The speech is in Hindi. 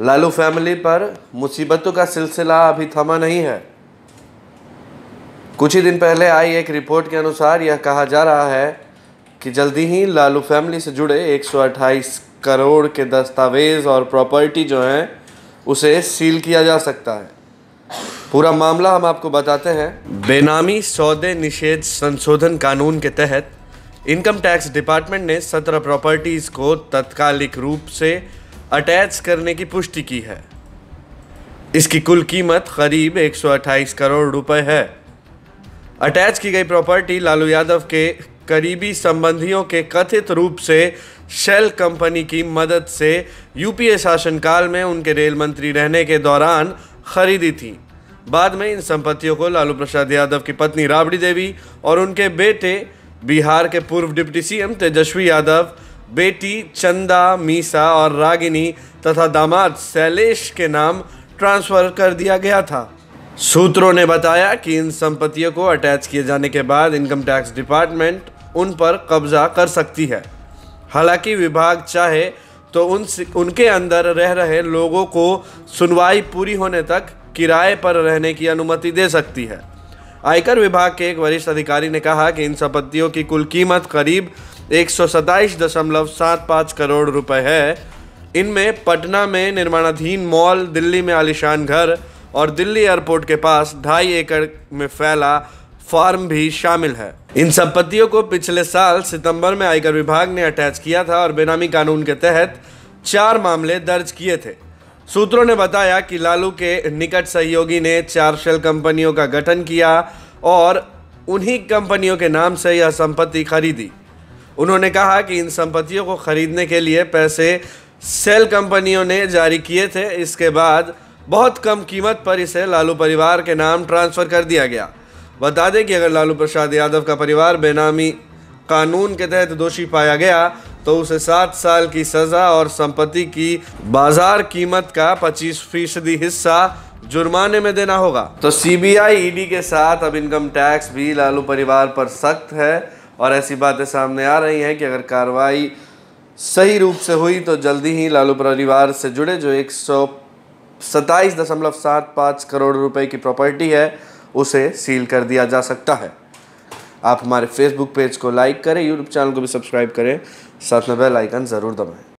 लालू फैमिली पर मुसीबतों का सिलसिला अभी थमा नहीं है कुछ ही दिन पहले आई एक रिपोर्ट के अनुसार यह कहा जा रहा है कि जल्दी ही लालू फैमिली से जुड़े 128 करोड़ के दस्तावेज और प्रॉपर्टी जो हैं उसे सील किया जा सकता है पूरा मामला हम आपको बताते हैं बेनामी सौदे निषेध संशोधन कानून के तहत इनकम टैक्स डिपार्टमेंट ने सत्रह प्रॉपर्टीज़ को तत्कालिक रूप से अटैच करने की पुष्टि की है इसकी कुल कीमत करीब 128 करोड़ रुपए है अटैच की गई प्रॉपर्टी लालू यादव के करीबी संबंधियों के कथित रूप से शेल कंपनी की मदद से यूपीए शासनकाल में उनके रेल मंत्री रहने के दौरान खरीदी थी बाद में इन संपत्तियों को लालू प्रसाद यादव की पत्नी राबड़ी देवी और उनके बेटे बिहार के पूर्व डिप्टी सीएम तेजस्वी यादव बेटी चंदा मीसा और रागिनी तथा दामाद शैलेश के नाम ट्रांसफ़र कर दिया गया था सूत्रों ने बताया कि इन संपत्तियों को अटैच किए जाने के बाद इनकम टैक्स डिपार्टमेंट उन पर कब्जा कर सकती है हालांकि विभाग चाहे तो उन उनके अंदर रह रहे लोगों को सुनवाई पूरी होने तक किराए पर रहने की अनुमति दे सकती है आयकर विभाग के एक वरिष्ठ अधिकारी ने कहा कि इन संपत्तियों की कुल कीमत करीब एक दशमलव सात पाँच करोड़ रुपए है इनमें पटना में निर्माणाधीन मॉल दिल्ली में आलिशान घर और दिल्ली एयरपोर्ट के पास ढाई एकड़ में फैला फार्म भी शामिल है इन संपत्तियों को पिछले साल सितंबर में आयकर विभाग ने अटैच किया था और बेनामी कानून के तहत चार मामले दर्ज किए थे सूत्रों ने बताया कि लालू के निकट सहयोगी ने चार शेल कंपनियों का गठन किया और उन्हीं कंपनियों के नाम से यह संपत्ति खरीदी उन्होंने कहा कि इन संपत्तियों को खरीदने के लिए पैसे सेल कंपनियों ने जारी किए थे इसके बाद बहुत कम कीमत पर इसे लालू परिवार के नाम ट्रांसफ़र कर दिया गया बता दें कि अगर लालू प्रसाद यादव का परिवार बेनामी कानून के तहत दोषी पाया गया तो उसे सात साल की सज़ा और संपत्ति की बाजार कीमत का पच्चीस फीसदी हिस्सा जुर्माने में देना होगा तो सीबीआई ईडी e के साथ अब इनकम टैक्स भी लालू परिवार पर सख्त है और ऐसी बातें सामने आ रही हैं कि अगर कार्रवाई सही रूप से हुई तो जल्दी ही लालू परिवार से जुड़े जो एक सौ सत्ताईस दशमलव सात पाँच करोड़ रुपए की प्रॉपर्टी है उसे सील कर दिया जा सकता है आप हमारे फेसबुक पेज को लाइक करें यूट्यूब चैनल को भी सब्सक्राइब करें साथ में बेल आइकन ज़रूर दबाएं